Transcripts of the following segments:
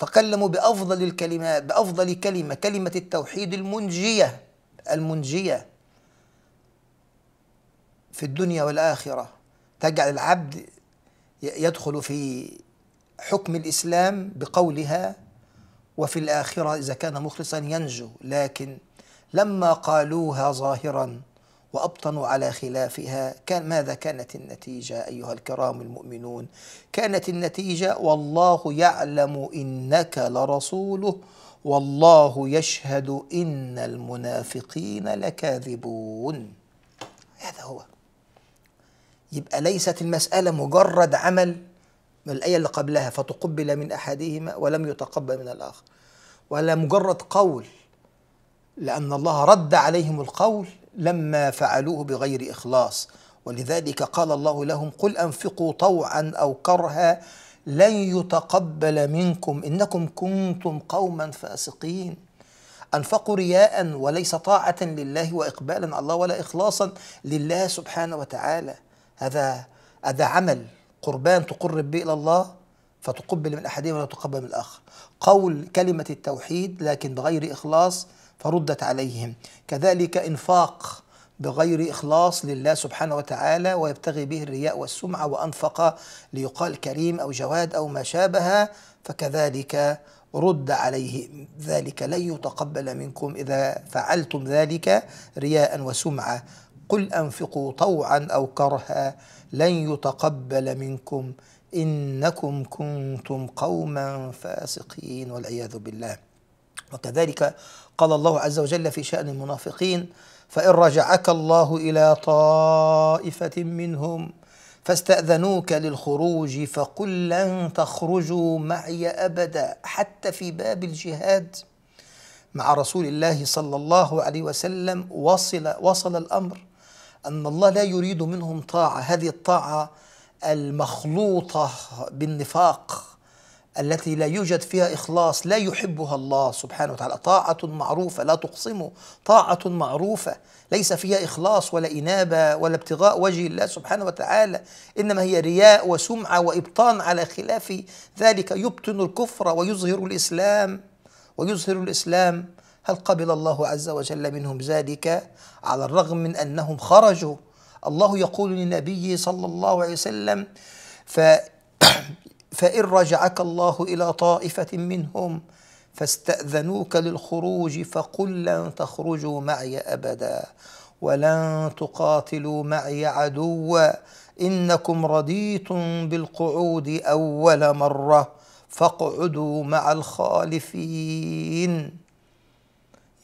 تكلموا بأفضل الكلمات بأفضل كلمة كلمة التوحيد المنجية المنجية في الدنيا والآخرة تجعل العبد يدخل في حكم الإسلام بقولها وفي الآخرة إذا كان مخلصا ينجو لكن لما قالوها ظاهرا وأبطنوا على خلافها كان ماذا كانت النتيجة أيها الكرام المؤمنون كانت النتيجة والله يعلم إنك لرسوله والله يشهد إن المنافقين لكاذبون هذا هو يبقى ليست المسألة مجرد عمل من الآية اللي قبلها فتقبل من أحدهما ولم يتقبل من الآخر ولا مجرد قول لأن الله رد عليهم القول لما فعلوه بغير إخلاص ولذلك قال الله لهم قل أنفقوا طوعا أو كرها لن يتقبل منكم إنكم كنتم قوما فاسقين أنفقوا رياء وليس طاعة لله وإقبالا على الله ولا إخلاصا لله سبحانه وتعالى هذا هذا عمل قربان تقرب به إلى الله فتقبل من أحدهم ولا تقبل من الآخر قول كلمة التوحيد لكن بغير إخلاص فردت عليهم كذلك انفاق بغير إخلاص لله سبحانه وتعالى ويبتغي به الرياء والسمعة وأنفق ليقال كريم أو جواد أو ما شابه فكذلك رد عليه ذلك لن يتقبل منكم إذا فعلتم ذلك رياء وسمعة قل أنفقوا طوعا أو كرها لن يتقبل منكم إنكم كنتم قوما فاسقين والعياذ بالله وكذلك قال الله عز وجل في شأن المنافقين فإن رجعك الله إلى طائفة منهم فاستأذنوك للخروج فقل لن تخرجوا معي أبدا حتى في باب الجهاد مع رسول الله صلى الله عليه وسلم وصل وصل الأمر أن الله لا يريد منهم طاعة هذه الطاعة المخلوطة بالنفاق التي لا يوجد فيها إخلاص لا يحبها الله سبحانه وتعالى طاعة معروفة لا تقسمه طاعة معروفة ليس فيها إخلاص ولا إنابة ولا ابتغاء وجه الله سبحانه وتعالى إنما هي رياء وسمعة وإبطان على خلاف ذلك يبطن الكفر ويظهر الإسلام ويظهر الإسلام هل قبل الله عز وجل منهم ذلك على الرغم من أنهم خرجوا الله يقول لنبيه صلى الله عليه وسلم ف فإن رجعك الله إلى طائفة منهم فاستأذنوك للخروج فقل لن تخرجوا معي أبدا ولن تقاتلوا معي عدوا إنكم رضيتم بالقعود أول مرة فاقعدوا مع الخالفين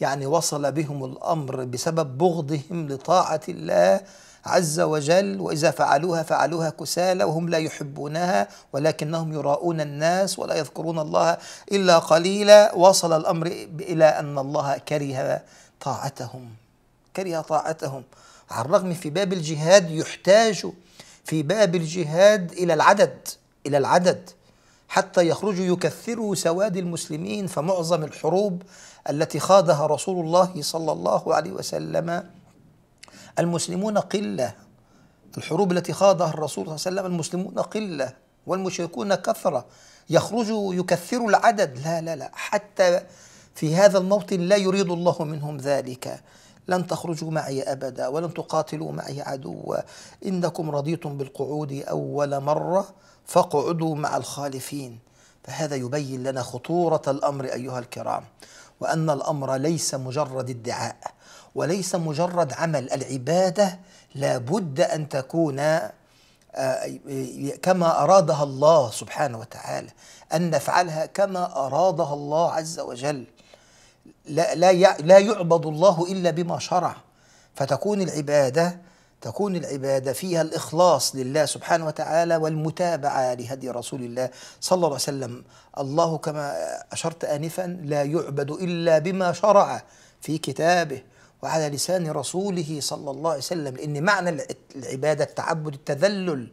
يعني وصل بهم الامر بسبب بغضهم لطاعه الله عز وجل واذا فعلوها فعلوها كسالى وهم لا يحبونها ولكنهم يراؤون الناس ولا يذكرون الله الا قليلا وصل الامر الى ان الله كره طاعتهم كره طاعتهم على الرغم في باب الجهاد يحتاج في باب الجهاد الى العدد الى العدد حتى يخرجوا يكثروا سواد المسلمين فمعظم الحروب التي خاضها رسول الله صلى الله عليه وسلم المسلمون قله الحروب التي خاضها الرسول صلى الله عليه وسلم المسلمون قله والمشركون كثره يخرجوا يكثروا العدد لا لا لا حتى في هذا الموطن لا يريد الله منهم ذلك لن تخرجوا معي أبدا ولن تقاتلوا معي عدوا إنكم رضيتم بالقعود أول مرة فاقعدوا مع الخالفين فهذا يبين لنا خطورة الأمر أيها الكرام وأن الأمر ليس مجرد ادعاء وليس مجرد عمل العبادة لابد أن تكون آه، كما أرادها الله سبحانه وتعالى أن نفعلها كما أرادها الله عز وجل لا لا لا يعبد الله الا بما شرع فتكون العباده تكون العباده فيها الاخلاص لله سبحانه وتعالى والمتابعه لهدي رسول الله صلى الله عليه وسلم الله كما اشرت انفا لا يعبد الا بما شرع في كتابه وعلى لسان رسوله صلى الله عليه وسلم لان معنى العباده التعبد التذلل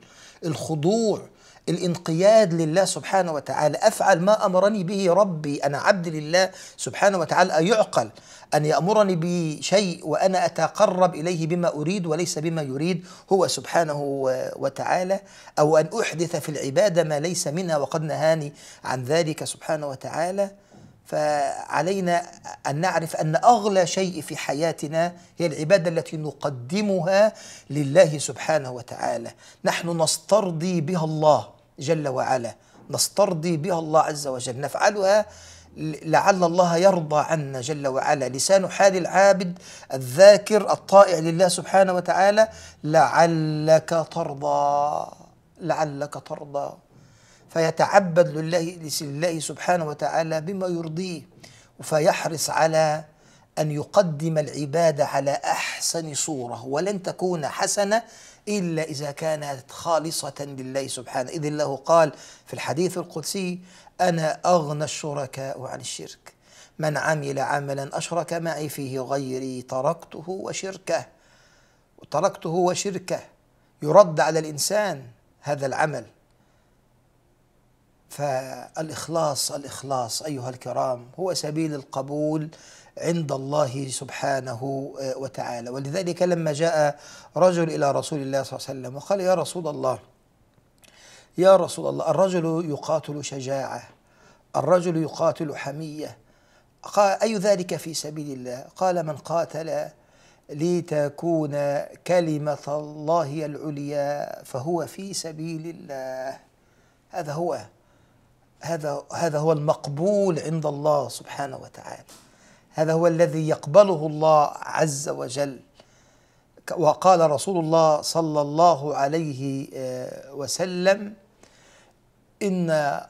الخضوع الانقياد لله سبحانه وتعالى أفعل ما أمرني به ربي أنا عبد لله سبحانه وتعالى أيعقل أن يأمرني بشيء وأنا أتقرب إليه بما أريد وليس بما يريد هو سبحانه وتعالى أو أن أحدث في العبادة ما ليس منها وقد نهاني عن ذلك سبحانه وتعالى فعلينا أن نعرف أن أغلى شيء في حياتنا هي العبادة التي نقدمها لله سبحانه وتعالى نحن نسترضي بها الله جل وعلا نسترضي بها الله عز وجل نفعلها لعل الله يرضى عنا جل وعلا لسان حال العابد الذاكر الطائع لله سبحانه وتعالى لعلك ترضى لعلك ترضى فيتعبد لله لله سبحانه وتعالى بما يرضيه فيحرص على أن يقدم العبادة على أحسن صورة ولن تكون حسنة إلا إذا كانت خالصة لله سبحانه إذ الله قال في الحديث القدسي أنا أغنى الشركاء عن الشرك من عمل عملا أشرك معي فيه غيري تركته وشركه تركته وشركه يرد على الإنسان هذا العمل فالإخلاص الإخلاص أيها الكرام هو سبيل القبول عند الله سبحانه آه، وتعالى ولذلك لما جاء رجل إلى رسول الله صلى الله عليه وسلم وقال يا رسول الله يا رسول الله الرجل يقاتل شجاعة الرجل يقاتل حمية قال أي ذلك في سبيل الله قال من قاتل لتكون كلمة الله العليا فهو في سبيل الله هذا هو هذا هذا هو المقبول عند الله سبحانه وتعالى هذا هو الذي يقبله الله عز وجل وقال رسول الله صلى الله عليه آه، وسلم ان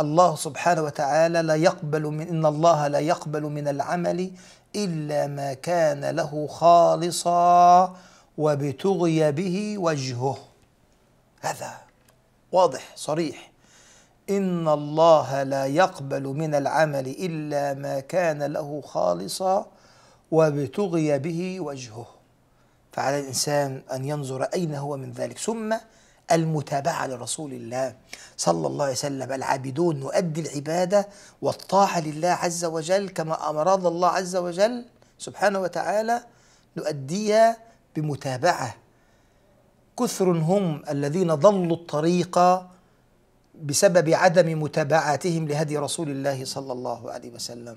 الله سبحانه وتعالى لا يقبل من ان الله لا يقبل من العمل الا ما كان له خالصا وبتغي به وجهه هذا واضح صريح إن الله لا يقبل من العمل إلا ما كان له خالصا وابتغي به وجهه فعلى الإنسان أن ينظر أين هو من ذلك ثم المتابعة لرسول الله صلى الله عليه وسلم العابدون نؤدي العبادة والطاعة لله عز وجل كما أمرنا الله عز وجل سبحانه وتعالى نؤديها بمتابعة كثر هم الذين ضلوا الطريق بسبب عدم متابعتهم لهدي رسول الله صلى الله عليه وسلم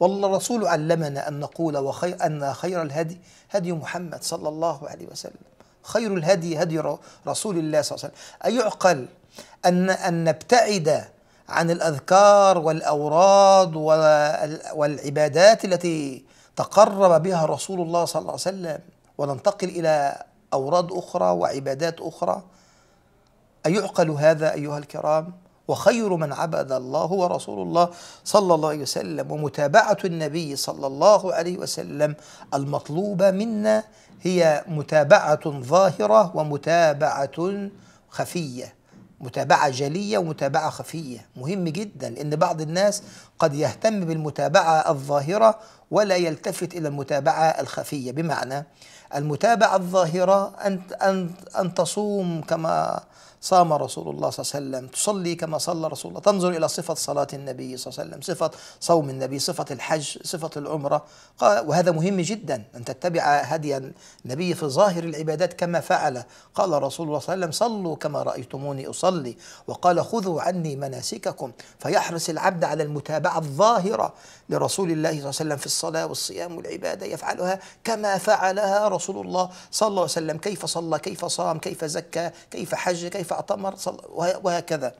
والله الرسول علمنا أن نقول وخير أن خير الهدي هدي محمد صلى الله عليه وسلم خير الهدي هدي رسول الله صلى الله عليه وسلم أيعقل أن أن نبتعد عن الأذكار والأوراد والعبادات التي تقرب بها رسول الله صلى الله عليه وسلم وننتقل إلى أوراد أخرى وعبادات أخرى أيعقل هذا أيها الكرام؟ وخير من عبد الله هو رسول الله صلى الله عليه وسلم ومتابعة النبي صلى الله عليه وسلم المطلوبة منا هي متابعة ظاهرة ومتابعة خفية متابعة جلية ومتابعة خفية مهم جدا لأن بعض الناس قد يهتم بالمتابعة الظاهرة ولا يلتفت إلى المتابعة الخفية بمعنى المتابعة الظاهرة أن أن أن تصوم كما صام رسول الله صلى الله عليه وسلم تصلي كما صلى رسول الله تنظر إلى صفة صلاة النبي صلى الله عليه وسلم صفة صوم النبي صفة الحج صفة العمرة قال وهذا مهم جدا أن تتبع هدي النبي في ظاهر العبادات كما فعل قال رسول الله صلى الله عليه وسلم صلوا كما رأيتموني أصلي وقال خذوا عني مناسككم فيحرص العبد على المتابعة الظاهرة لرسول الله صلى الله عليه وسلم في الصلاة والصيام والعبادة يفعلها كما فعلها رسول الله صلى الله عليه وسلم كيف صلى كيف صام كيف زكى كيف حج كيف أطمر وهكذا